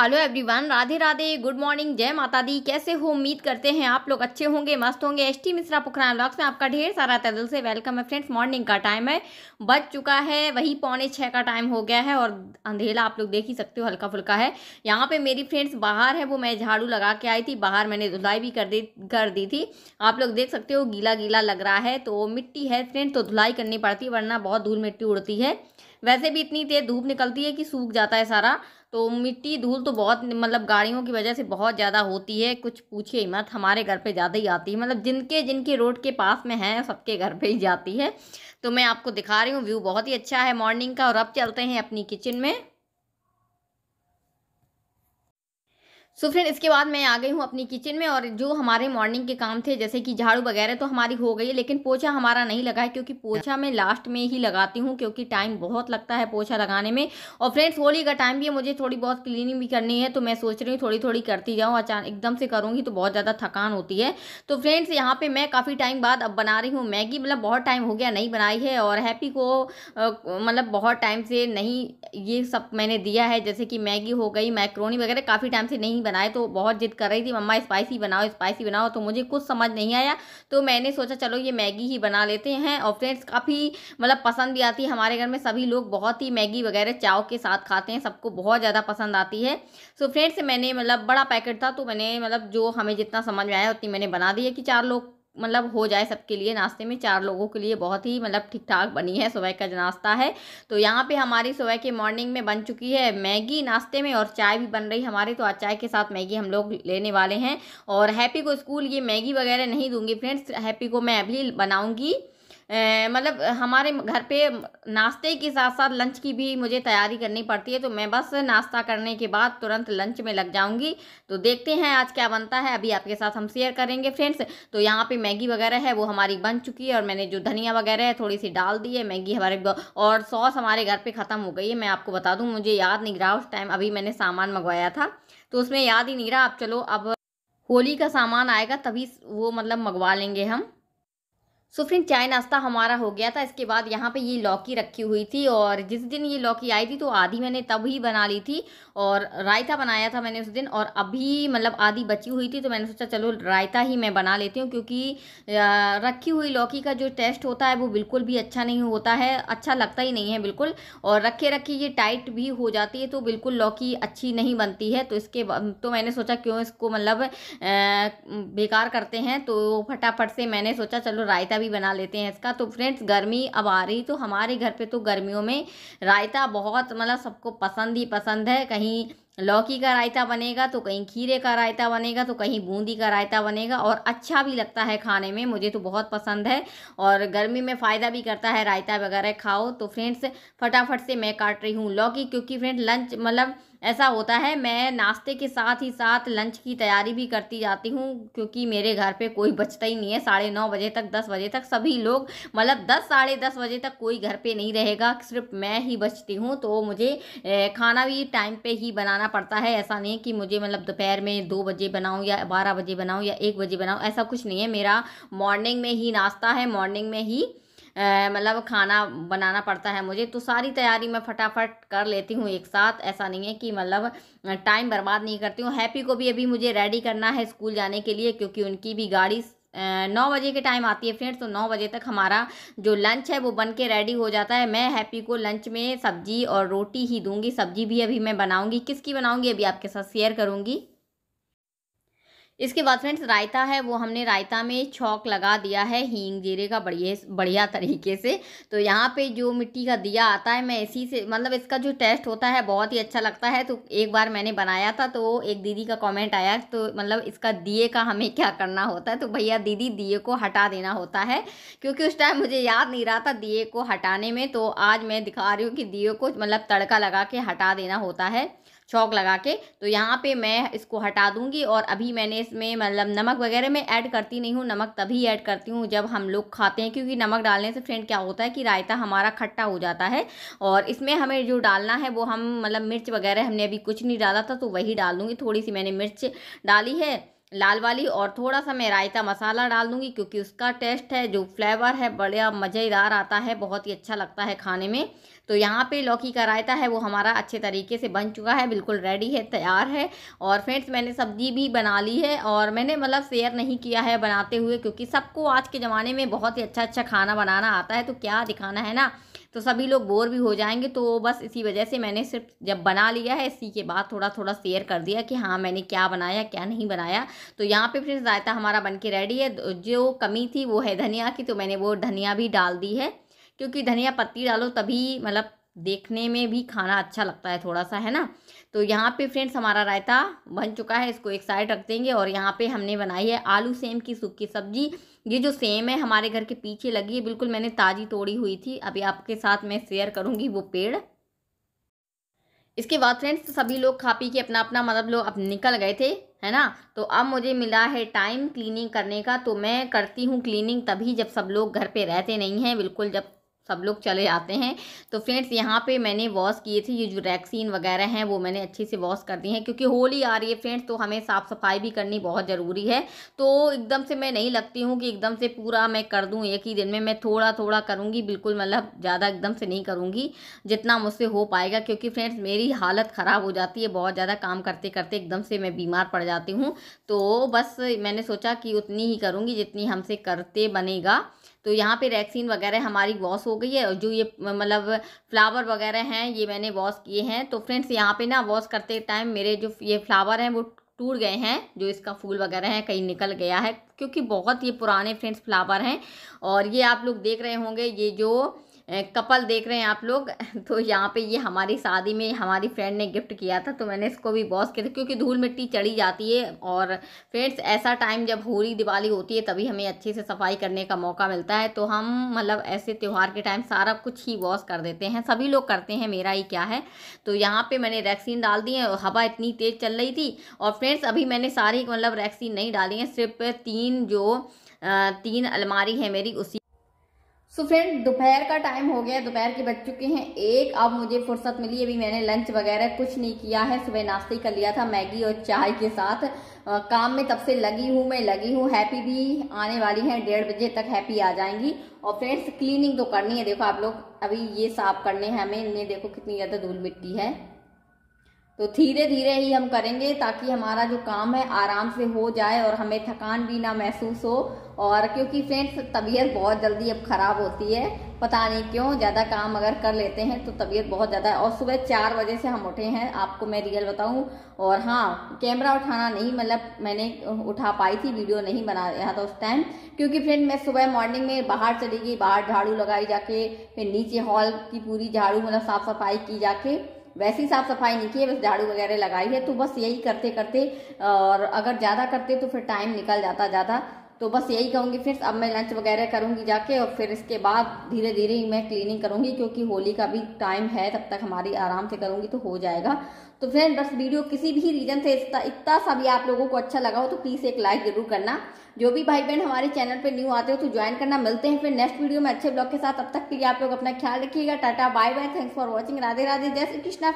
hello everyone Radhe Radhe good morning जय माता दी कैसे हो उम्मीद करते हैं आप लोग अच्छे होंगे मस्त होंगे S T Mishra Pokhran blogs में आपका ढेर सारा तदल से वेलकम है फ्रेंड्स मॉर्निंग का टाइम है बज चुका है वही पौने छः का टाइम हो गया है और अंधेरा आप लोग देख ही सकते हो हल्का फुल्का है यहाँ पर मेरी फ्रेंड्स बाहर है वो मैं झाड़ू लगा के आई थी बाहर मैंने धुलाई भी कर दी कर दी थी आप लोग देख सकते हो गीला गीला लग रहा है तो मिट्टी है फ्रेंड्स तो धुलाई करनी पड़ती है वरना बहुत धूल मिट्टी उड़ती है वैसे भी इतनी तेज़ धूप निकलती है कि सूख जाता है सारा तो मिट्टी धूल तो बहुत मतलब गाड़ियों की वजह से बहुत ज़्यादा होती है कुछ पूछिए मत हमारे घर पे ज़्यादा ही आती है मतलब जिनके जिनके रोड के पास में हैं सबके घर पे ही जाती है तो मैं आपको दिखा रही हूँ व्यू बहुत ही अच्छा है मॉर्निंग का और अब चलते हैं अपनी किचन में सो फ्रेंड इसके बाद मैं आ गई हूँ अपनी किचन में और जो हमारे मॉर्निंग के काम थे जैसे कि झाड़ू वगैरह तो हमारी हो गई है लेकिन पोछा हमारा नहीं लगा है क्योंकि पोछा मैं लास्ट में ही लगाती हूँ क्योंकि टाइम बहुत लगता है पोछा लगाने में और फ्रेंड्स होली का टाइम भी है मुझे थोड़ी बहुत क्लीनिंग भी करनी है तो मैं सोच रही हूँ थोड़ी थोड़ी करती जाऊँ अचानक एकदम से करूँगी तो बहुत ज़्यादा थकान होती है तो फ्रेंड्स यहाँ पर मैं काफ़ी टाइम बाद अब बना रही हूँ मैगी मतलब बहुत टाइम हो गया नहीं बनाई है और हैप्पी को मतलब बहुत टाइम से नहीं ये सब मैंने दिया है जैसे कि मैगी हो गई मैक्रोनी वगैरह काफ़ी टाइम से नहीं नहीं बनाए तो बहुत जिद कर रही थी मम्मा स्पाइसी बनाओ स्पाइसी बनाओ तो मुझे कुछ समझ नहीं आया तो मैंने सोचा चलो ये मैगी ही बना लेते हैं और फ्रेंड्स काफ़ी मतलब पसंद भी आती है हमारे घर में सभी लोग बहुत ही मैगी वगैरह चाव के साथ खाते हैं सबको बहुत ज़्यादा पसंद आती है सो फ्रेंड्स मैंने मतलब बड़ा पैकेट था तो मैंने मतलब जो हमें जितना समझ में आया उतनी मैंने बना दी है कि चार लोग मतलब हो जाए सबके लिए नाश्ते में चार लोगों के लिए बहुत ही मतलब ठीक ठाक बनी है सुबह का नाश्ता है तो यहाँ पे हमारी सुबह के मॉर्निंग में बन चुकी है मैगी नाश्ते में और चाय भी बन रही हमारी तो आज चाय के साथ मैगी हम लोग लेने वाले हैं और हैप्पी को स्कूल ये मैगी वगैरह नहीं दूंगी फ्रेंड्स हैप्पी को मैं अभी बनाऊँगी मतलब हमारे घर पे नाश्ते के साथ साथ लंच की भी मुझे तैयारी करनी पड़ती है तो मैं बस नाश्ता करने के बाद तुरंत लंच में लग जाऊंगी तो देखते हैं आज क्या बनता है अभी आपके साथ हम शेयर करेंगे फ्रेंड्स तो यहाँ पे मैगी वगैरह है वो हमारी बन चुकी है और मैंने जो धनिया वगैरह है थोड़ी सी डाल दी है मैगी हमारे और सॉस हमारे घर पर ख़त्म हो गई है मैं आपको बता दूँ मुझे याद नहीं रहा उस टाइम अभी मैंने सामान मंगवाया था तो उसमें याद ही नहीं रहा अब चलो अब होली का सामान आएगा तभी वो मतलब मंगवा लेंगे हम सो फ्रेंड चाय नाश्ता हमारा हो गया था इसके बाद यहाँ पे ये लौकी रखी हुई थी और जिस दिन ये लौकी आई थी तो आधी मैंने तब ही बना ली थी और रायता बनाया था मैंने उस दिन और अभी मतलब आधी बची हुई थी तो मैंने सोचा चलो रायता ही मैं बना लेती हूँ क्योंकि रखी हुई लौकी का जो टेस्ट होता है वो बिल्कुल भी अच्छा नहीं होता है अच्छा लगता ही नहीं है बिल्कुल और रखे रखे ये टाइट भी हो जाती है तो बिल्कुल लौकी अच्छी नहीं बनती है तो इसके तो मैंने सोचा क्यों इसको मतलब बेकार करते हैं तो फटाफट से मैंने सोचा चलो रायता भी बना लेते हैं इसका तो फ्रेंड्स गर्मी अब आ रही तो हमारे घर पे तो गर्मियों में रायता बहुत मतलब सबको पसंद ही पसंद है कहीं लौकी का रायता बनेगा तो कहीं खीरे का रायता बनेगा तो कहीं बूंदी का रायता बनेगा और अच्छा भी लगता है खाने में मुझे तो बहुत पसंद है और गर्मी में फ़ायदा भी करता है रायता वगैरह खाओ तो फ्रेंड्स फटाफट से मैं काट रही हूँ लौकी क्योंकि फ्रेंड्स लंच मतलब ऐसा होता है मैं नाश्ते के साथ ही साथ लंच की तैयारी भी करती जाती हूँ क्योंकि मेरे घर पे कोई बचता ही नहीं है साढ़े नौ बजे तक दस बजे तक सभी लोग मतलब दस साढ़े दस बजे तक कोई घर पे नहीं रहेगा सिर्फ मैं ही बचती हूँ तो मुझे खाना भी टाइम पे ही बनाना पड़ता है ऐसा नहीं कि मुझे मतलब दोपहर में दो बजे बनाऊँ या बारह बजे बनाऊँ या एक बजे बनाऊँ ऐसा कुछ नहीं है मेरा मॉर्निंग में ही नाश्ता है मॉर्निंग में ही मतलब खाना बनाना पड़ता है मुझे तो सारी तैयारी मैं फटाफट कर लेती हूँ एक साथ ऐसा नहीं है कि मतलब टाइम बर्बाद नहीं करती हूँ हैप्पी को भी अभी मुझे रेडी करना है स्कूल जाने के लिए क्योंकि उनकी भी गाड़ी नौ बजे के टाइम आती है फ्रेंड्स तो नौ बजे तक हमारा जो लंच है वो बन के रेडी हो जाता है मैं हैप्पी को लंच में सब्जी और रोटी ही दूंगी सब्जी भी अभी मैं बनाऊंगी किसकी बनाऊंगी अभी आपके साथ शेयर करूंगी इसके बाद फ्रेंड्स रायता है वो हमने रायता में छौक लगा दिया है हींग जीरे का बढ़िया बढ़िया तरीके से तो यहाँ पे जो मिट्टी का दिया आता है मैं इसी से मतलब इसका जो टेस्ट होता है बहुत ही अच्छा लगता है तो एक बार मैंने बनाया था तो एक दीदी का कमेंट आया तो मतलब इसका दिए का हमें क्या करना होता है तो भैया दीदी दिए को हटा देना होता है क्योंकि उस टाइम मुझे याद नहीं रहा था दिए को हटाने में तो आज मैं दिखा रही हूँ कि दिए को मतलब तड़का लगा के हटा देना होता है चौक लगा के तो यहाँ पे मैं इसको हटा दूँगी और अभी मैंने इसमें मतलब नमक वगैरह में ऐड करती नहीं हूँ नमक तभी ऐड करती हूँ जब हम लोग खाते हैं क्योंकि नमक डालने से फ्रेंड क्या होता है कि रायता हमारा खट्टा हो जाता है और इसमें हमें जो डालना है वो हम मतलब मिर्च वगैरह हमने अभी कुछ नहीं डाला था तो वही डाल दूँगी थोड़ी सी मैंने मिर्च डाली है लाल वाली और थोड़ा सा मैं रायता मसाला डाल दूँगी क्योंकि उसका टेस्ट है जो फ्लेवर है बढ़िया मज़ेदार आता है बहुत ही अच्छा लगता है खाने में तो यहाँ पे लौकी का रायता है वो हमारा अच्छे तरीके से बन चुका है बिल्कुल रेडी है तैयार है और फ्रेंड्स मैंने सब्जी भी बना ली है और मैंने मतलब शेयर नहीं किया है बनाते हुए क्योंकि सबको आज के ज़माने में बहुत ही अच्छा अच्छा खाना बनाना आता है तो क्या दिखाना है ना तो सभी लोग बोर भी हो जाएंगे तो बस इसी वजह से मैंने सिर्फ जब बना लिया है इसी के बाद थोड़ा थोड़ा शेयर कर दिया कि हाँ मैंने क्या बनाया क्या नहीं बनाया तो यहाँ पे फिर रायता हमारा बन के रेडी है तो जो कमी थी वो है धनिया की तो मैंने वो धनिया भी डाल दी है क्योंकि धनिया पत्ती डालो तभी मतलब देखने में भी खाना अच्छा लगता है थोड़ा सा है ना तो यहाँ पे फ्रेंड्स हमारा रायता बन चुका है इसको एक साइड रख देंगे और यहाँ पे हमने बनाई है आलू सेम की सूखी सब्जी ये जो सेम है हमारे घर के पीछे लगी है बिल्कुल मैंने ताज़ी तोड़ी हुई थी अभी आपके साथ मैं शेयर करूँगी वो पेड़ इसके बाद फ्रेंड्स सभी लोग खा पी के अपना अपना मतलब लोग अब निकल गए थे है ना तो अब मुझे मिला है टाइम क्लीनिंग करने का तो मैं करती हूँ क्लीनिंग तभी जब सब लोग घर पे रहते नहीं हैं बिल्कुल जब सब लोग चले जाते हैं तो फ्रेंड्स यहाँ पे मैंने वॉश किए थे ये जो रैक्सीन वगैरह हैं वो मैंने अच्छे से वॉश कर दी हैं क्योंकि होली आ रही है फ्रेंड्स तो हमें साफ़ सफाई भी करनी बहुत ज़रूरी है तो एकदम से मैं नहीं लगती हूँ कि एकदम से पूरा मैं कर दूँ एक ही दिन में मैं थोड़ा थोड़ा करूँगी बिल्कुल मतलब ज़्यादा एकदम से नहीं करूँगी जितना मुझसे हो पाएगा क्योंकि फ्रेंड्स मेरी हालत ख़राब हो जाती है बहुत ज़्यादा काम करते करते एकदम से मैं बीमार पड़ जाती हूँ तो बस मैंने सोचा कि उतनी ही करूँगी जितनी हमसे करते बनेगा तो यहाँ पे रैक्सीन वगैरह हमारी वॉश हो गई है और जो ये मतलब फ्लावर वगैरह हैं ये मैंने वॉश किए हैं तो फ्रेंड्स यहाँ पे ना वॉश करते टाइम मेरे जो ये फ्लावर हैं वो टूट गए हैं जो इसका फूल वगैरह है कहीं निकल गया है क्योंकि बहुत ये पुराने फ्रेंड्स फ्लावर हैं और ये आप लोग देख रहे होंगे ये जो कपल देख रहे हैं आप लोग तो यहाँ पे ये हमारी शादी में हमारी फ्रेंड ने गिफ्ट किया था तो मैंने इसको भी बॉस किया था क्योंकि धूल मिट्टी चढ़ी जाती है और फ्रेंड्स ऐसा टाइम जब होली दिवाली होती है तभी हमें अच्छे से सफाई करने का मौका मिलता है तो हम मतलब ऐसे त्यौहार के टाइम सारा कुछ ही वॉश कर देते हैं सभी लोग करते हैं मेरा ही क्या है तो यहाँ पर मैंने वैक्सीन डाल दी है हवा इतनी तेज़ चल रही थी और फ्रेंड्स अभी मैंने सारी मतलब वैक्सीन नहीं डाली है सिर्फ तीन जो तीन अलमारी है मेरी उसी सो फ्रेंड दोपहर का टाइम हो गया दोपहर के बज चुके हैं एक अब मुझे फुर्सत मिली अभी मैंने लंच वगैरह कुछ नहीं किया है सुबह नाश्ते कर लिया था मैगी और चाय के साथ आ, काम में तब से लगी हूँ मैं लगी हूँ हैप्पी भी आने वाली है डेढ़ बजे तक हैप्पी आ जाएंगी और फ्रेंड्स क्लीनिंग तो करनी है देखो आप लोग अभी ये साफ करने हैं हमें इनमें देखो कितनी ज़्यादा धूल मिट्टी है तो धीरे धीरे ही हम करेंगे ताकि हमारा जो काम है आराम से हो जाए और हमें थकान भी ना महसूस हो और क्योंकि फ्रेंड्स तबीयत बहुत जल्दी अब ख़राब होती है पता नहीं क्यों ज़्यादा काम अगर कर लेते हैं तो तबीयत बहुत ज़्यादा है और सुबह चार बजे से हम उठे हैं आपको मैं रियल बताऊं और हाँ कैमरा उठाना नहीं मतलब मैंने उठा पाई थी वीडियो नहीं बना रहा था उस टाइम क्योंकि फ्रेंड मैं सुबह मॉर्निंग में बाहर चली गई बाहर झाड़ू लगाई जाके फिर नीचे हॉल की पूरी झाड़ू मतलब साफ सफाई की जाके वैसी साफ सफाई नहीं की है बस झाड़ू वगैरह लगाई है तो बस यही करते करते और अगर ज़्यादा करते तो फिर टाइम निकल जाता ज़्यादा तो बस यही कहूँगी फिर अब मैं लंच वगैरह करूँगी जाके और फिर इसके बाद धीरे धीरे ही मैं क्लीनिंग करूँगी क्योंकि होली का भी टाइम है तब तक हमारी आराम से करूँगी तो हो जाएगा तो फिर बस वीडियो किसी भी रीजन से इतना इतना सा भी आप लोगों को अच्छा लगा हो तो प्लीज़ एक लाइक ज़रूर करना जो भी भाई बहन हमारे चैनल पर न्यू आते हो तो ज्वाइन करना मिलते हैं फिर नेक्स्ट वीडियो में अच्छे ब्लॉग के साथ अब तक के लिए आप लोग अपना ख्याल रखिएगा tata bye bye thanks for watching Radhe Radhe जय श्री कृष्णा